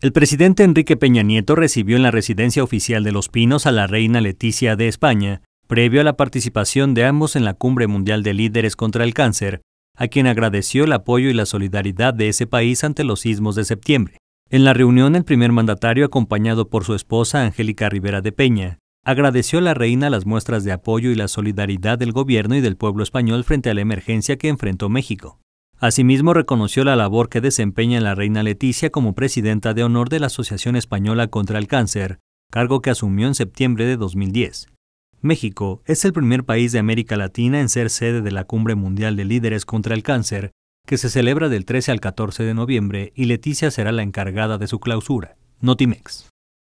El presidente Enrique Peña Nieto recibió en la residencia oficial de Los Pinos a la reina Leticia de España, previo a la participación de ambos en la Cumbre Mundial de Líderes contra el Cáncer, a quien agradeció el apoyo y la solidaridad de ese país ante los sismos de septiembre. En la reunión, el primer mandatario, acompañado por su esposa Angélica Rivera de Peña, agradeció a la reina las muestras de apoyo y la solidaridad del gobierno y del pueblo español frente a la emergencia que enfrentó México. Asimismo, reconoció la labor que desempeña la reina Leticia como presidenta de honor de la Asociación Española contra el Cáncer, cargo que asumió en septiembre de 2010. México es el primer país de América Latina en ser sede de la Cumbre Mundial de Líderes contra el Cáncer, que se celebra del 13 al 14 de noviembre, y Leticia será la encargada de su clausura. Notimex.